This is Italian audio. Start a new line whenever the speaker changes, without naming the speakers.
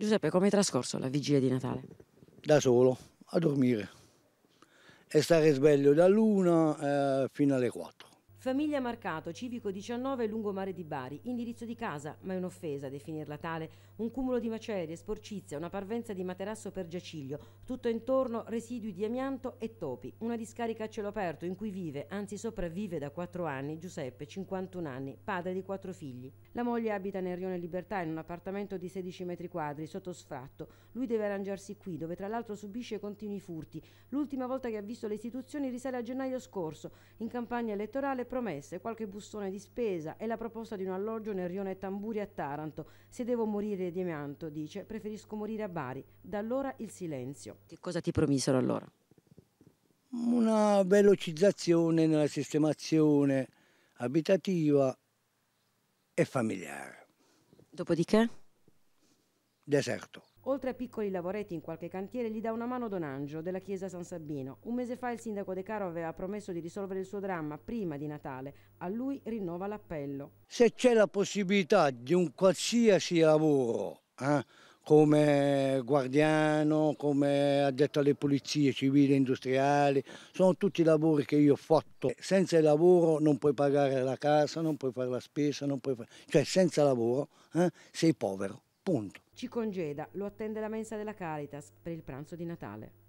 Giuseppe, come hai trascorso la vigilia di Natale? Da solo, a dormire e stare sveglio dall'una eh, fino alle quattro.
Famiglia Marcato, civico 19, lungomare di Bari. Indirizzo di casa, ma è un'offesa definirla tale. Un cumulo di macerie, sporcizia, una parvenza di materasso per giaciglio. Tutto intorno residui di amianto e topi. Una discarica a cielo aperto in cui vive, anzi sopravvive da 4 anni, Giuseppe, 51 anni, padre di 4 figli. La moglie abita nel Rione Libertà in un appartamento di 16 metri quadri, sotto sfratto. Lui deve arrangiarsi qui, dove tra l'altro subisce continui furti. L'ultima volta che ha visto le istituzioni risale a gennaio scorso. In campagna elettorale promesse, qualche bussone di spesa e la proposta di un alloggio nel rione Tamburi a Taranto. Se devo morire di amianto, dice, preferisco morire a Bari. Da allora il silenzio. Che cosa ti promisero allora?
Una velocizzazione nella sistemazione abitativa e familiare. Dopodiché? Deserto.
Oltre a piccoli lavoretti in qualche cantiere, gli dà una mano Don Angio della chiesa San Sabino. Un mese fa il sindaco De Caro aveva promesso di risolvere il suo dramma prima di Natale. A lui rinnova l'appello.
Se c'è la possibilità di un qualsiasi lavoro, eh, come guardiano, come addetto alle pulizie civili e industriali, sono tutti lavori che io ho fatto. Senza il lavoro non puoi pagare la casa, non puoi fare la spesa, non puoi fare... cioè senza lavoro eh, sei povero. Punto.
Ci congeda, lo attende la mensa della Caritas per il pranzo di Natale.